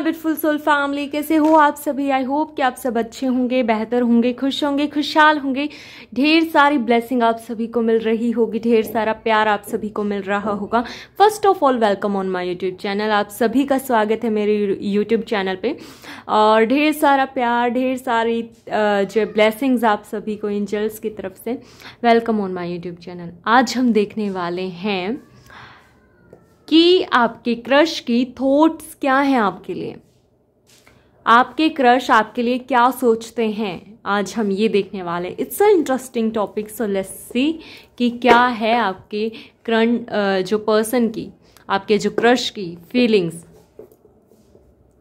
My beautiful soul family कैसे हो आप सभी आई होप कि आप सब अच्छे होंगे बेहतर होंगे खुश होंगे खुशहाल होंगे ढेर सारी ब्लेसिंग आप सभी को मिल रही होगी ढेर सारा प्यार आप सभी को मिल रहा होगा first of all welcome on my YouTube channel आप सभी का स्वागत है मेरे यूट्यूब चैनल पे और ढेर सारा प्यार ढेर सारी जो ब्लेसिंग्स आप सभी को एंजल्स की तरफ से welcome on my YouTube channel आज हम देखने वाले हैं कि आपके क्रश की थॉट्स क्या हैं आपके लिए आपके क्रश आपके लिए क्या सोचते हैं आज हम ये देखने वाले it's a interesting topic so let's see कि क्या है आपके क्रंट जो पर्सन की आपके जो क्रश की फीलिंग्स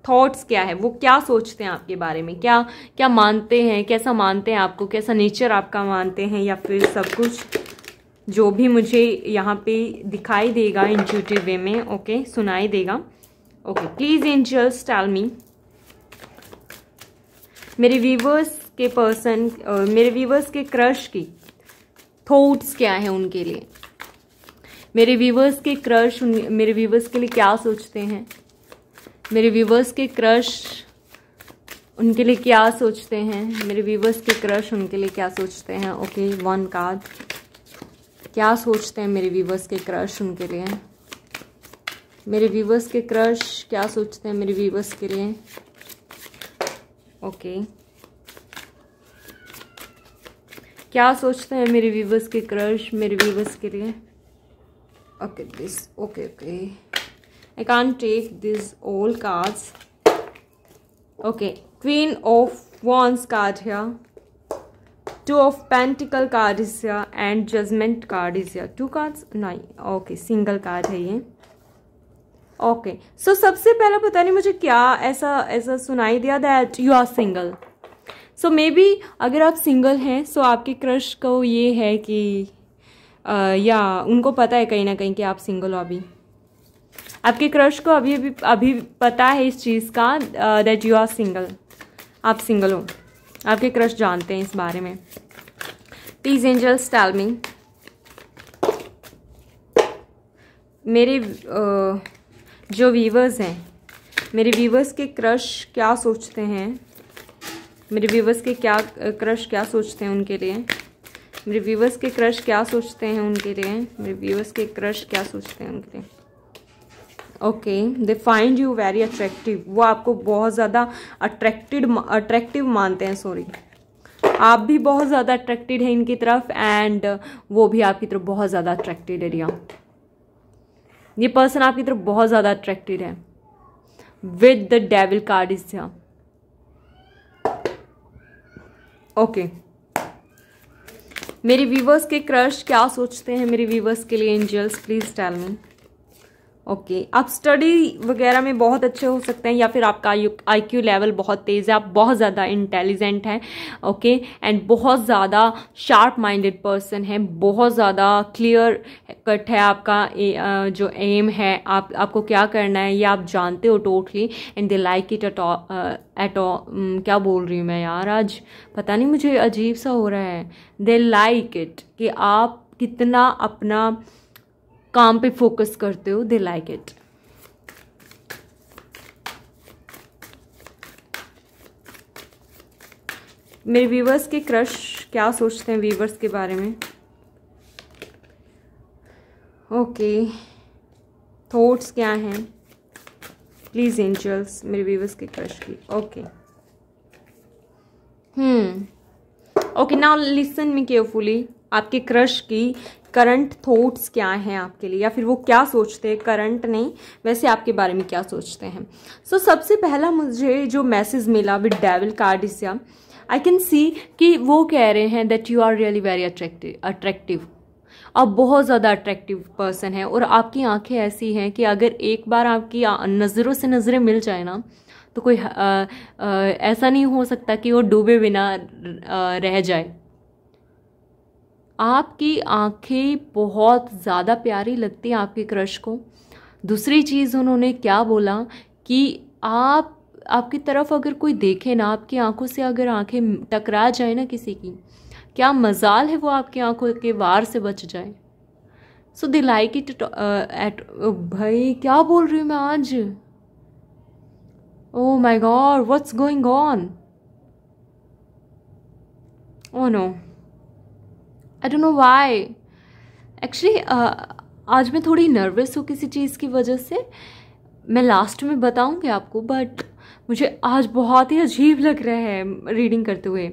थॉट्स क्या है वो क्या सोचते हैं आपके बारे में क्या क्या मानते हैं कैसा मानते हैं आपको कैसा नेचर आपका मानते हैं या फिर सब कुछ जो भी मुझे यहाँ पे दिखाई देगा इंट्यूटिव वे में ओके okay, सुनाई देगा okay please angels tell me मेरे व्यूवर्स के पर्सन मेरे व्यूवर्स के क्रश की थॉट्स क्या है उनके लिए मेरे व्यूवर्स के क्रश मेरे व्यूवर्स के लिए क्या सोचते हैं मेरे व्यूवर्स के क्रश उनके लिए क्या सोचते हैं मेरे व्यूवर्स के क्रश उनके लिए क्या सोचते हैं ओके वन कार्ड क्या सोचते हैं मेरे व्यूवर्स के क्रश उनके लिए मेरे व्यूवर्स के क्रश क्या सोचते हैं मेरे व्यूवर्स के लिए ओके क्या सोचते हैं मेरे व्यूवर्स के क्रश मेरे व्यूवर्स के लिए okay this okay okay I can take this old cards okay queen of wands card here two of pentacle card is yeah and judgement card is yeah two card नहीं okay single card है ये okay okay. सो so, सबसे पहला पता नहीं मुझे क्या ऐसा ऐसा सुनाई दिया that you are single so maybe बी अगर आप सिंगल हैं सो so आपके क्रश को ये है कि आ, या उनको पता है कहीं ना कहीं कि आप सिंगल हो अभी आपके क्रश को अभी अभी अभी पता है इस चीज़ का दैट यू आर सिंगल आप सिंगल हो आपके क्रश जानते हैं इस बारे में प्लीज एंजल्स टेल मी मेरे जो वीवर्स हैं मेरे वीवर्स के क्रश क्या सोचते हैं मेरे व्यूवर्स के क्या क्रश क्या सोचते हैं उनके लिए मेरे व्यूवर्स के क्रश क्या सोचते हैं उनके लिए मेरे व्यूवर्स के क्रश क्या सोचते हैं उनके लिए okay they find you very attractive वो आपको बहुत ज़्यादा अट्रैक्टिड अट्रैक्टिव मानते हैं सॉरी आप भी बहुत ज़्यादा अट्रैक्टिड हैं इनकी तरफ एंड uh, वो भी आपकी तरफ बहुत ज़्यादा अट्रैक्टिड है रिया ये पर्सन आपकी तरफ बहुत ज़्यादा अट्रैक्टिड है with the devil card is okay मेरी व्यूवर्स के क्रश क्या सोचते हैं मेरे व्यूवर्स के लिए angels please tell me okay okay. आप स्टडी वगैरह में बहुत अच्छे हो सकते हैं या फिर आपका आई क्यू लेवल बहुत तेज़ है आप बहुत ज़्यादा इंटेलिजेंट हैं ओके एंड बहुत ज़्यादा शार्प माइंडेड पर्सन है बहुत ज़्यादा क्लियर कट है आपका ए, जो एम है आप आपको क्या करना है ये आप जानते हो totally and they like it at at क्या बोल रही हूँ मैं यार आज पता नहीं मुझे अजीब सा हो रहा है दे लाइक इट कि आप कितना अपना काम पे फोकस करते हो दे लाइक इट मेरे व्यूवर्स के क्रश क्या सोचते हैं व्यूवर्स के बारे में ओके थॉट्स क्या हैं प्लीज़ एंजल्स मेरे व्यूवर्स के क्रश की okay hmm okay now listen me carefully आपके क्रश की करंट थॉट्स क्या हैं आपके लिए या फिर वो क्या सोचते हैं करंट नहीं वैसे आपके बारे में क्या सोचते हैं सो so, सबसे पहला मुझे जो मैसेज मिला विद डेविल कार्ड इज या आई कैन सी कि वो कह रहे हैं that you are really very attractive attractive आप बहुत ज़्यादा अट्रैक्टिव पर्सन हैं और आपकी आंखें ऐसी हैं कि अगर एक बार आपकी नज़रों से नज़रें मिल जाए ना तो कोई आ, आ, ऐसा नहीं हो सकता कि वो डूबे बिना रह जाए आपकी आंखें बहुत ज़्यादा प्यारी लगती हैं आपके क्रश को दूसरी चीज़ उन्होंने क्या बोला कि आप आपकी तरफ अगर कोई देखे ना आपकी आंखों से अगर आंखें टकरा जाए ना किसी की क्या मजाल है वो आपकी आंखों के वार से बच जाए so they like it at भाई क्या बोल रही हूँ मैं आज oh my god what's going on oh no I don't know why actually आज मैं थोड़ी नर्वस हूँ किसी चीज़ की वजह से मैं लास्ट में बताऊँगी आपको बट मुझे आज बहुत ही अजीब लग रहा है रीडिंग करते हुए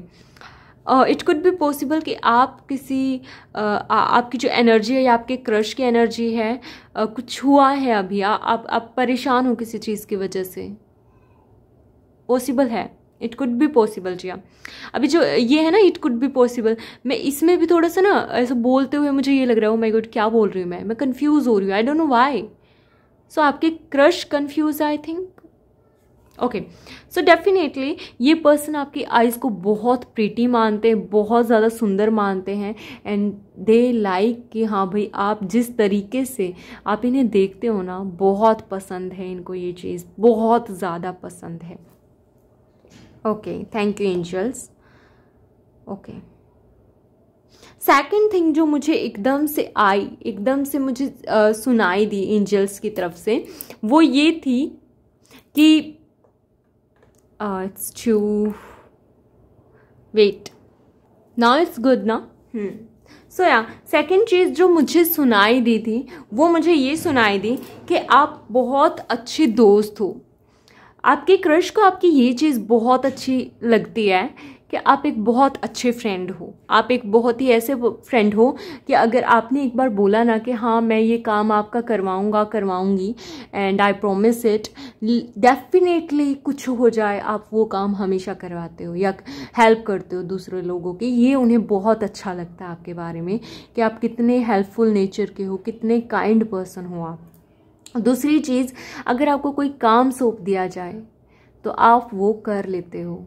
इट कुड बी पॉसिबल कि आप किसी uh, आ, आपकी जो एनर्जी है या आपके क्रश की एनर्जी है uh, कुछ हुआ है अभी आ, आप आप परेशान हो किसी चीज़ की वजह से पॉसिबल है इट कुड भी पॉसिबल जिया अभी जो ये है ना इट कुड भी पॉसिबल मैं इसमें भी थोड़ा सा ना ऐसा बोलते हुए मुझे ये लग रहा है माई oh गुड क्या बोल रही हूँ मैं मैं कन्फ्यूज़ हो रही हूँ I don't know why so आपके crush confused I think okay so definitely ये पर्सन आपकी आइज़ को बहुत प्रीटी मानते हैं बहुत ज़्यादा सुंदर मानते हैं एंड दे लाइक कि हाँ भाई आप जिस तरीके से आप इन्हें देखते हो ना बहुत पसंद है इनको ये चीज़ बहुत ज़्यादा पसंद है okay thank you angels okay second thing जो मुझे एकदम से आई एकदम से मुझे आ, सुनाई दी एंजल्स की तरफ से वो ये थी कि it's to wait now it's good ना सो या सेकेंड चीज़ जो मुझे सुनाई दी थी वो मुझे ये सुनाई दी कि आप बहुत अच्छे दोस्त हो आपके क्रश को आपकी ये चीज़ बहुत अच्छी लगती है कि आप एक बहुत अच्छे फ्रेंड हो आप एक बहुत ही ऐसे फ्रेंड हो कि अगर आपने एक बार बोला ना कि हाँ मैं ये काम आपका करवाऊँगा करवाऊँगी and I promise it definitely कुछ हो जाए आप वो काम हमेशा करवाते हो या हेल्प करते हो दूसरे लोगों की ये उन्हें बहुत अच्छा लगता है आपके बारे में कि आप कितने हेल्पफुल नेचर के हो कितने काइंड पर्सन हो आप दूसरी चीज़ अगर आपको कोई काम सौंप दिया जाए तो आप वो कर लेते हो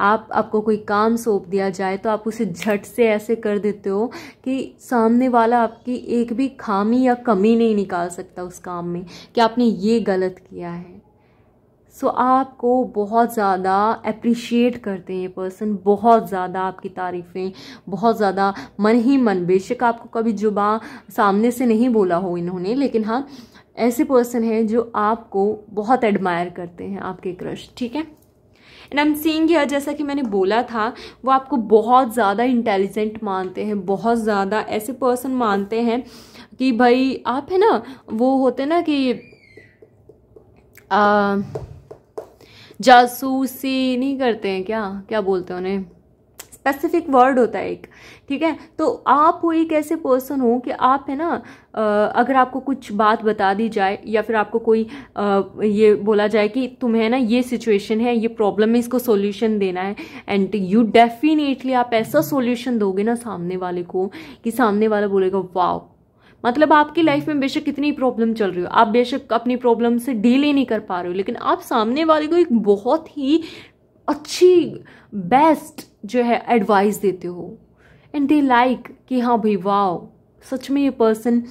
आप आपको कोई काम सौंप दिया जाए तो आप उसे झट से ऐसे कर देते हो कि सामने वाला आपकी एक भी खामी या कमी नहीं निकाल सकता उस काम में कि आपने ये गलत किया है सो so, आपको बहुत ज़्यादा अप्रिशिएट करते हैं पर्सन बहुत ज़्यादा आपकी तारीफ़ें बहुत ज़्यादा मन ही मन बेशक आपको कभी जुबा सामने से नहीं बोला हो इन्होंने लेकिन हाँ ऐसे पर्सन हैं जो आपको बहुत एडमायर करते हैं आपके क्रश ठीक है एंड आई एम सींग यर जैसा कि मैंने बोला था वो आपको बहुत ज़्यादा इंटेलिजेंट मानते हैं बहुत ज़्यादा ऐसे पर्सन मानते हैं कि भाई आप है ना वो होते ना कि जासूसी नहीं करते हैं क्या क्या बोलते हैं उन्हें स्पेसिफिक वर्ड होता है एक ठीक है तो आप वो एक ऐसे पर्सन हो कि आप है ना अगर आपको कुछ बात बता दी जाए या फिर आपको कोई ये बोला जाए कि तुम्हें ना ये सिचुएशन है ये प्रॉब्लम है इसको सॉल्यूशन देना है एंड यू डेफिनेटली आप ऐसा सॉल्यूशन दोगे ना सामने वाले को कि सामने वाला बोलेगा वाव मतलब आपकी लाइफ में बेशक कितनी प्रॉब्लम चल रही हो आप बेशक अपनी प्रॉब्लम से डील ही नहीं कर पा रहे हो लेकिन आप सामने वाले को एक बहुत ही अच्छी बेस्ट जो है एडवाइस देते हो एंड दे लाइक कि हाँ भाई वाओ सच में ये पर्सन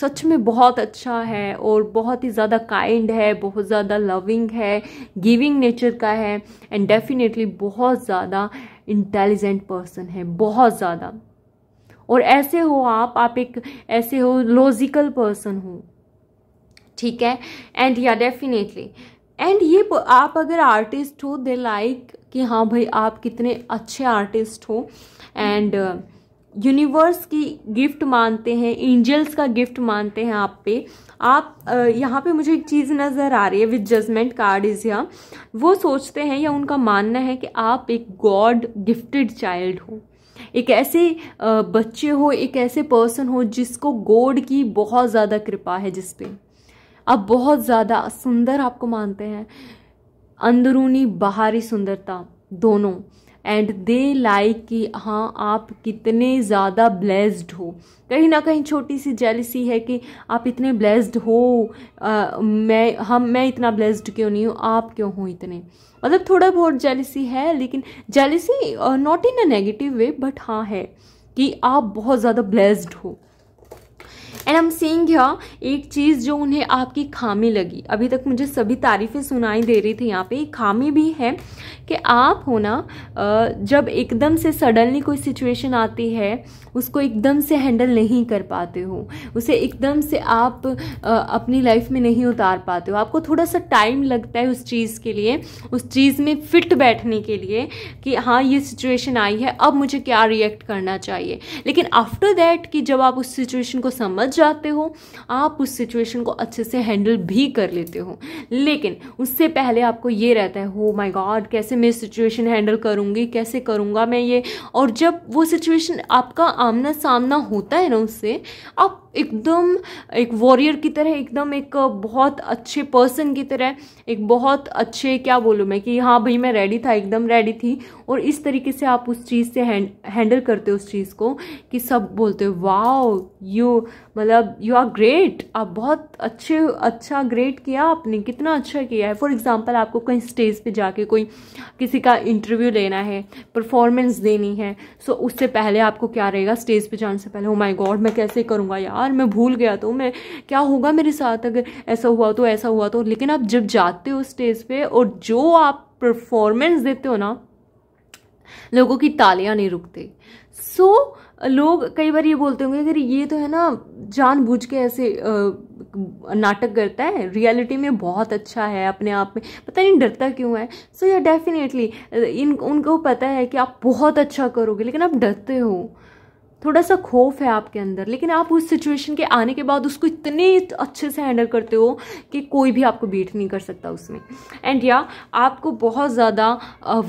सच में बहुत अच्छा है और बहुत ही ज़्यादा काइंड है बहुत ज़्यादा लविंग है गिविंग नेचर का है एंड डेफिनेटली बहुत ज़्यादा इंटेलिजेंट पर्सन है बहुत ज़्यादा और ऐसे हो आप आप एक ऐसे हो लॉजिकल पर्सन हो ठीक है एंड या डेफिनेटली एंड ये आप अगर आर्टिस्ट हो दे लाइक कि हाँ भाई आप कितने अच्छे आर्टिस्ट हो एंड यूनिवर्स uh, की गिफ्ट मानते हैं एंजल्स का गिफ्ट मानते हैं आप पे आप uh, यहाँ पे मुझे एक चीज़ नज़र आ रही है विद जजमेंट कार्ड इज या वो सोचते हैं या उनका मानना है कि आप एक गॉड गिफ्टेड चाइल्ड हो एक ऐसे uh, बच्चे हो एक ऐसे पर्सन हो जिसको गॉड की बहुत ज़्यादा कृपा है जिसपे आप बहुत ज़्यादा सुंदर आपको मानते हैं अंदरूनी बाहरी सुंदरता दोनों एंड दे लाइक कि हाँ आप कितने ज़्यादा ब्लेस्ड हो कहीं ना कहीं छोटी सी जेलिसी है कि आप इतने ब्लेस्ड हो आ, मैं हम मैं इतना ब्लेस्ड क्यों नहीं हूँ आप क्यों हो इतने मतलब थोड़ा बहुत जेलिसी है लेकिन jealousy not in a negative way but हाँ है कि आप बहुत ज़्यादा ब्लेस्ड हो एंड आई एम सीइंग एक चीज़ जो उन्हें आपकी खामी लगी अभी तक मुझे सभी तारीफ़ें सुनाई दे रही थी यहाँ पे खामी भी है कि आप हो ना जब एकदम से सडनली कोई सिचुएशन आती है उसको एकदम से हैंडल नहीं कर पाते हो उसे एकदम से आप अपनी लाइफ में नहीं उतार पाते हो आपको थोड़ा सा टाइम लगता है उस चीज़ के लिए उस चीज़ में फिट बैठने के लिए कि हाँ ये सिचुएशन आई है अब मुझे क्या रिएक्ट करना चाहिए लेकिन आफ्टर दैट कि जब आप उस सिचुएशन को समझ जाते हो आप उस सिचुएशन को अच्छे से हैंडल भी कर लेते हो लेकिन उससे पहले आपको ये रहता है हो माई गॉड कैसे मैं सिचुएशन हैंडल करूँगी कैसे करूँगा मैं ये और जब वो सिचुएशन आपका आमना सामना होता है ना उससे आप एकदम एक वॉरियर की तरह एकदम एक बहुत अच्छे पर्सन की तरह एक बहुत अच्छे क्या बोलूँ मैं कि हाँ भाई मैं रेडी था एकदम रेडी थी और इस तरीके से आप उस चीज़ से हैं, हैंडल करते हो उस चीज़ को कि सब बोलते हो वाओ यू मतलब यू आर ग्रेट आप बहुत अच्छे अच्छा ग्रेट किया आपने कितना अच्छा किया है फॉर एग्ज़ाम्पल आपको कहीं स्टेज पर जाके कोई किसी का इंटरव्यू लेना है परफॉर्मेंस देनी है सो so, उससे पहले आपको क्या रहेगा स्टेज पर जाने से पहले ओ माई गॉड मैं कैसे करूँगा यार यार मैं भूल गया तो मैं क्या होगा मेरे साथ अगर ऐसा हुआ तो ऐसा हुआ तो लेकिन आप जब जाते हो स्टेज पे और जो आप परफॉर्मेंस देते हो ना लोगों की तालियां नहीं रुकती सो so, लोग कई बार ये बोलते होंगे अगर ये तो है ना जानबूझ के ऐसे आ, नाटक करता है रियलिटी में बहुत अच्छा है अपने आप में पता नहीं डरता क्यों है सो या डेफिनेटली इन उनको पता है कि आप बहुत अच्छा करोगे लेकिन आप डरते हो थोड़ा सा खौफ है आपके अंदर लेकिन आप उस सिचुएशन के आने के बाद उसको इतने अच्छे से हैंडल करते हो कि कोई भी आपको बीट नहीं कर सकता उसमें एंड या आपको बहुत ज़्यादा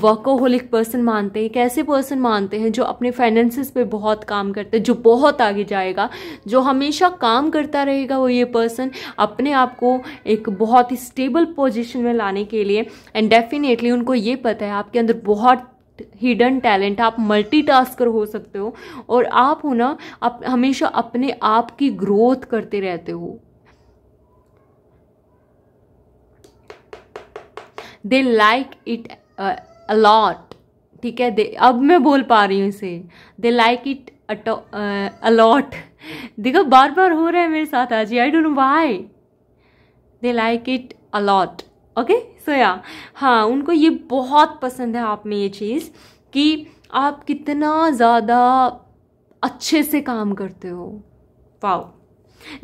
वर्कोहोलिक पर्सन मानते हैं एक ऐसे पर्सन मानते हैं जो अपने फाइनेंसिस पे बहुत काम करते हैं जो बहुत आगे जाएगा जो हमेशा काम करता रहेगा वो ये पर्सन अपने आप को एक बहुत ही स्टेबल पोजिशन में लाने के लिए एंड डेफिनेटली उनको ये पता है आपके अंदर बहुत हिडन टैलेंट आप मल्टीटास्कर हो सकते हो और आप हो ना आप हमेशा अपने आप की ग्रोथ करते रहते हो दे लाइक इट अलॉट ठीक है दे अब मैं बोल पा रही हूँ इसे दे लाइक इट अलॉट देखो बार बार हो रहा है मेरे साथ आज I don't know why they like it a lot okay so yeah हाँ उनको ये बहुत पसंद है आप में ये चीज़ कि आप कितना ज़्यादा अच्छे से काम करते हो पाओ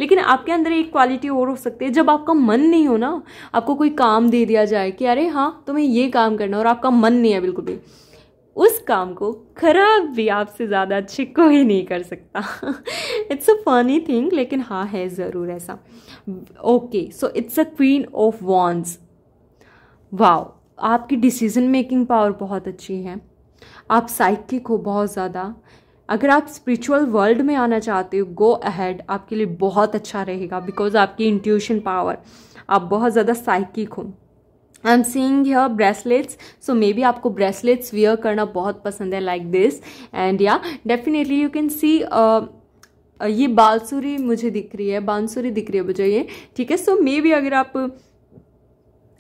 लेकिन आपके अंदर एक क्वालिटी और हो सकती है जब आपका मन नहीं हो ना आपको कोई काम दे दिया जाए कि अरे हाँ तुम्हें ये काम करना और आपका मन नहीं है बिल्कुल भी उस काम को खराब भी आपसे ज़्यादा अच्छे कोई नहीं कर सकता इट्स अ फनी थिंग लेकिन हाँ है ज़रूर ऐसा okay so it's a queen of wands wow आपकी डिसीज़न मेकिंग पावर बहुत अच्छी है आप साइकिक हो बहुत ज़्यादा अगर आप स्पिरिचुअल वर्ल्ड में आना चाहते हो गो अहेड आपके लिए बहुत अच्छा रहेगा बिकॉज आपकी इंट्यूशन पावर आप बहुत ज़्यादा साइकिक हो I am seeing your bracelets so maybe बी आपको ब्रेसलेट्स वियर करना बहुत पसंद है like this and yeah definitely you can see ये बांसुरी मुझे दिख रही है बांसुरी दिख रही है मुझे ये ठीक है सो मे बी अगर आप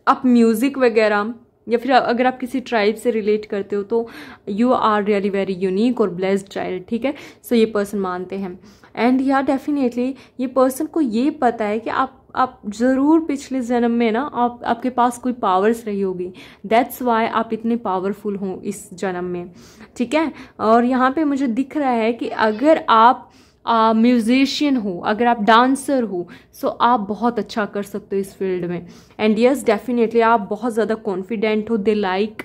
आप म्यूज़िक वगैरह या फिर अगर आप किसी ट्राइब से रिलेट करते हो तो you are really very unique और ब्लेस्ड चाइल्ड ठीक है सो so, ये पर्सन मानते हैं एंड या डेफिनेटली ये पर्सन को ये पता है कि आप आप ज़रूर पिछले जन्म में ना आप आपके पास कोई पावर्स रही होगी दैट्स वाई आप इतने पावरफुल हों इस जन्म में ठीक है और यहाँ पे मुझे दिख रहा है कि अगर आप म्यूज़िशियन uh, हो अगर आप डांसर हो सो so आप बहुत अच्छा कर सकते हो इस फील्ड में एंड यस डेफिनेटली आप बहुत ज़्यादा कॉन्फिडेंट हो दे लाइक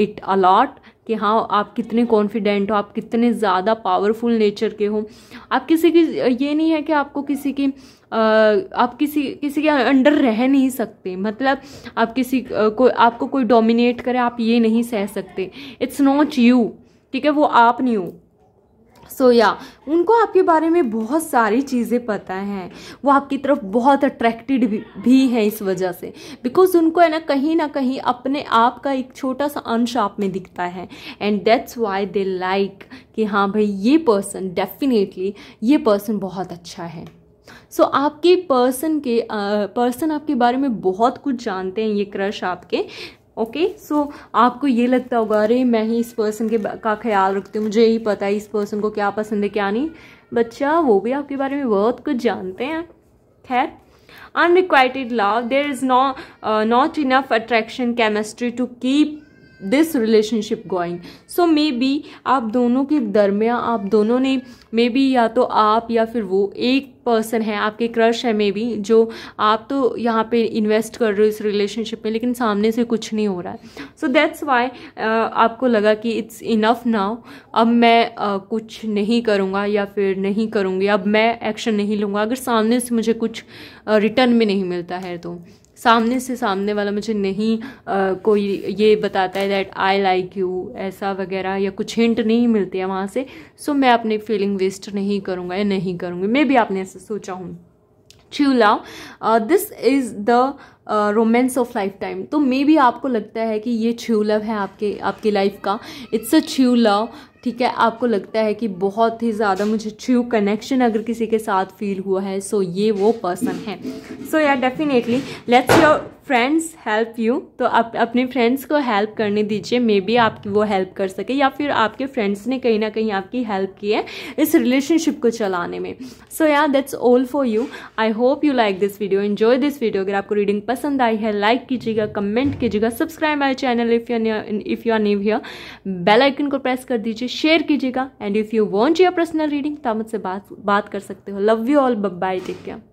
इट अलॉट कि हाँ आप कितने कॉन्फिडेंट हो आप कितने ज़्यादा पावरफुल नेचर के हो आप किसी की ये नहीं है कि आपको किसी की आप किसी किसी के अंडर रह नहीं सकते मतलब आप किसी को आपको कोई डोमिनेट करे आप ये नहीं सह सकते इट्स नॉट यू ठीक है वो आप नहीं हो सोया so, yeah, उनको आपके बारे में बहुत सारी चीज़ें पता हैं वो आपकी तरफ बहुत अट्रैक्टिड भी, भी हैं इस वजह से बिकॉज उनको है ना कहीं ना कहीं अपने आप का एक छोटा सा अंश आप में दिखता है and that's why they like कि हाँ भाई ये पर्सन डेफिनेटली ये पर्सन बहुत अच्छा है सो so, आपके पर्सन के पर्सन आपके बारे में बहुत कुछ जानते हैं ये क्रश आपके ओके okay? सो so, आपको ये लगता होगा अरे मैं ही इस पर्सन के का ख्याल रखती हूँ मुझे ही पता है इस पर्सन को क्या पसंद है क्या नहीं बच्चा वो भी आपके बारे में बहुत कुछ जानते हैं खैर unrequited love there is no not enough attraction chemistry to keep this relationship going so maybe बी आप दोनों के दरमिया आप दोनों ने मे बी या तो आप या फिर वो एक पर्सन है आपके क्रश है मे बी जो आप तो यहाँ पे इन्वेस्ट कर रहे हो इस रिलेशनशिप में लेकिन सामने से कुछ नहीं हो रहा है सो दैट्स वाई आपको लगा कि इट्स इनफ नाउ अब मैं uh, कुछ नहीं करूँगा या फिर नहीं करूँगी अब मैं एक्शन नहीं लूँगा अगर सामने से मुझे कुछ रिटर्न uh, में नहीं मिलता है तो सामने से सामने वाला मुझे नहीं आ, कोई ये बताता है दैट आई लाइक यू ऐसा वगैरह या कुछ हिंट नहीं मिलते हैं वहाँ से सो मैं अपनी फीलिंग वेस्ट नहीं करूँगा या नहीं करूँगी मे भी आपने ऐसा सोचा हूँ true love this is the romance of lifetime तो मे भी आपको लगता है कि ये ट्रू लव है आपके आपकी लाइफ का इट्स अ ट्रू लव ठीक है आपको लगता है कि बहुत ही ज़्यादा मुझे ट्रू कनेक्शन अगर किसी के साथ फील हुआ है सो so ये वो पर्सन है so yeah definitely let's your friends help you तो आप अपने फ्रेंड्स को हेल्प करने दीजिए मे बी आपकी वो हेल्प कर सके या फिर आपके फ्रेंड्स ने कहीं ना कहीं आपकी हेल्प की है इस रिलेशनशिप को चलाने में so yeah that's all for you I hope you like this video enjoy this video अगर आपको रीडिंग पसंद आई है लाइक कीजिएगा कमेंट कीजिएगा subscribe my channel if you if you are new here bell icon को प्रेस कर दीजिए share कीजिएगा and if you want your personal reading तो आप मुझसे बात बात कर सकते हो love you all bye take care